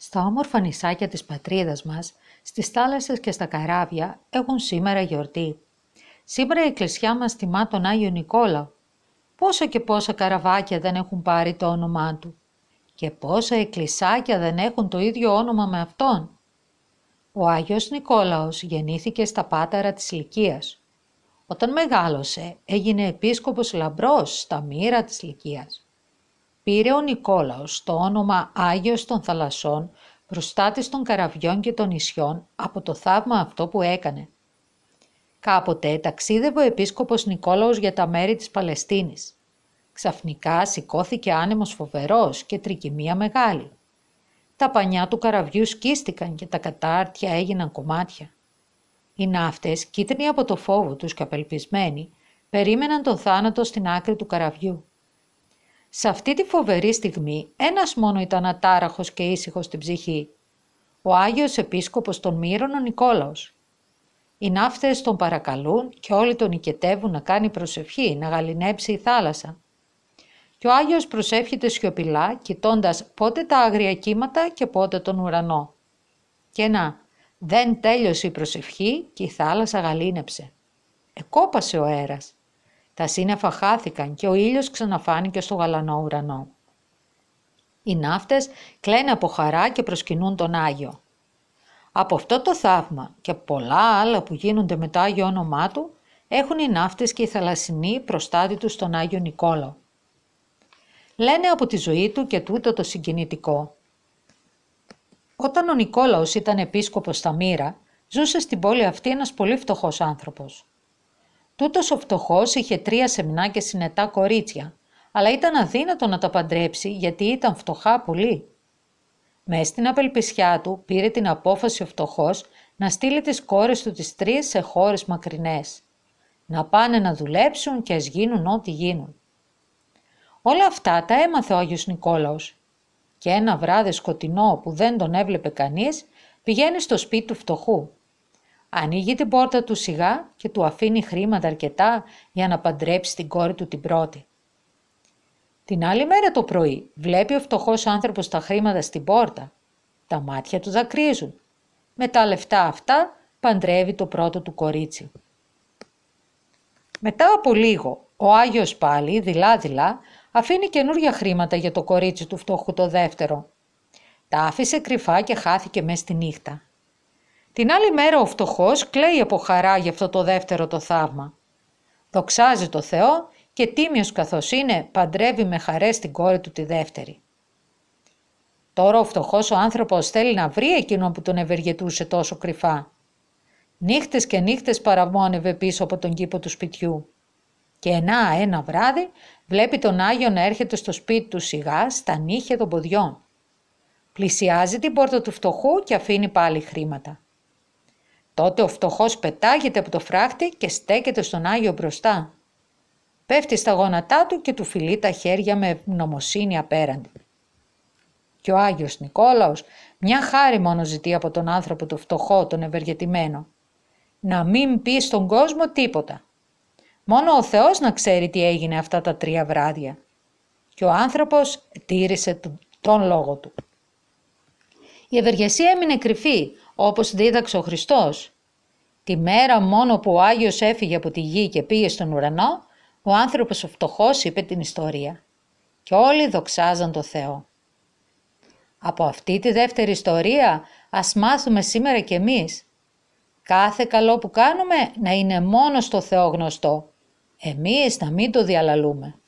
Στα όμορφα νησάκια της πατρίδας μας, στις θάλασσες και στα καράβια έχουν σήμερα γιορτή. Σήμερα η εκκλησιά μας τιμά τον Άγιο Νικόλαο. Πόσα και πόσα καραβάκια δεν έχουν πάρει το όνομά του. Και πόσα εκκλησάκια δεν έχουν το ίδιο όνομα με αυτόν. Ο Άγιος Νικόλαος γεννήθηκε στα πάταρα της Λικία Όταν μεγάλωσε έγινε επίσκοπος λαμπρός στα μοίρα της Λυκίας πήρε ο Νικόλαος το όνομα Άγιος των Θαλασσών, προστάτης των καραβιών και των νησιών, από το θαύμα αυτό που έκανε. Κάποτε ταξίδευε ο επίσκοπος Νικόλαος για τα μέρη της Παλαιστίνης. Ξαφνικά σηκώθηκε άνεμος φοβερός και τρικυμία μεγάλη. Τα πανιά του καραβιού σκίστηκαν και τα κατάρτια έγιναν κομμάτια. Οι ναύτες, κίτρινοι από το φόβο τους και απελπισμένοι, περίμεναν τον θάνατο στην άκρη του καραβιού. Σε αυτή τη φοβερή στιγμή ένας μόνο ήταν ατάραχος και ήσυχος στην ψυχή, ο Άγιος Επίσκοπος των Μύρων ο Νικόλαος. Οι ναύτες τον παρακαλούν και όλοι τον οικετεύουν να κάνει προσευχή, να γαλινέψει η θάλασσα. Και ο Άγιος προσεύχεται σιωπηλά, κοιτώντας πότε τα άγρια κύματα και πότε τον ουρανό. Και να, δεν τέλειωσε η προσευχή και η θάλασσα γαλήνεψε. Εκόπασε ο αέρας. Τα σύννεφα χάθηκαν και ο ήλιος ξαναφάνηκε στο γαλανό ουρανό. Οι ναύτες κλαίνε από χαρά και προσκυνούν τον Άγιο. Από αυτό το θαύμα και πολλά άλλα που γίνονται μετά το Άγιο όνομά του, έχουν οι ναύτες και οι θαλασσινοί προστάτη τους στον Άγιο Νικόλο. Λένε από τη ζωή του και τούτο το συγκινητικό. Όταν ο Νικόλαος ήταν επίσκοπος στα Μοίρα, ζούσε στην πόλη αυτή ένας πολύ φτωχός άνθρωπος. Τούτος ο φτωχός είχε τρία σεμνά και συνετά κορίτσια, αλλά ήταν αδύνατο να τα παντρέψει γιατί ήταν φτωχά πολύ. Μες στην απελπισιά του πήρε την απόφαση ο φτωχός να στείλει τις κόρες του τις τρεις σε χώρες μακρινές. Να πάνε να δουλέψουν και ας γίνουν ό,τι γίνουν. Όλα αυτά τα έμαθε ο Άγιος Νικόλαος. Και ένα βράδυ σκοτεινό που δεν τον έβλεπε κανείς, πηγαίνει στο σπίτι του φτωχού. Ανοίγει την πόρτα του σιγά και του αφήνει χρήματα αρκετά για να παντρέψει την κόρη του την πρώτη. Την άλλη μέρα το πρωί βλέπει ο φτωχός άνθρωπος τα χρήματα στην πόρτα. Τα μάτια του δακρύζουν. Με τα λεφτά αυτά παντρεύει το πρώτο του κορίτσι. Μετά από λίγο, ο Άγιος πάλι, δειλά-δειλά, αφήνει καινούργια χρήματα για το κορίτσι του φτωχού το δεύτερο. Τα άφησε κρυφά και χάθηκε μέσα στη νύχτα. Την άλλη μέρα ο φτωχός κλαίει από χαρά για αυτό το δεύτερο το θαύμα. Δοξάζει το Θεό και τίμιος καθώς είναι παντρεύει με χαρές την κόρη του τη δεύτερη. Τώρα ο φτωχός ο άνθρωπος θέλει να βρει εκείνο που τον ευεργετούσε τόσο κρυφά. Νύχτες και νύχτες παραμόνευε πίσω από τον κήπο του σπιτιού. Και ένα ένα βράδυ βλέπει τον Άγιο να έρχεται στο σπίτι του σιγά στα νύχια των ποδιών. Πλησιάζει την πόρτα του φτωχού και αφήνει πάλι χρήματα. Τότε ο φτωχός πετάγεται από το φράχτη και στέκεται στον Άγιο μπροστά. Πέφτει στα γόνατά του και του φιλεί τα χέρια με νομοσύνη απέραντη. Και ο Άγιος Νικόλαος μια χάρη μόνο ζητεί από τον άνθρωπο το φτωχό, τον ευεργετημένο. Να μην πει στον κόσμο τίποτα. Μόνο ο Θεός να ξέρει τι έγινε αυτά τα τρία βράδια. Και ο άνθρωπος τήρησε τον λόγο του. Η ευεργεσία έμεινε κρυφή, όπως δίδαξε ο Χριστός. Τη μέρα μόνο που ο Άγιος έφυγε από τη γη και πήγε στον ουρανό, ο άνθρωπος ο φτωχός είπε την ιστορία. Και όλοι δοξάζαν το Θεό. Από αυτή τη δεύτερη ιστορία ας μάθουμε σήμερα κι εμείς. Κάθε καλό που κάνουμε να είναι μόνο στο Θεό γνωστό. Εμείς να μην το διαλαλούμε.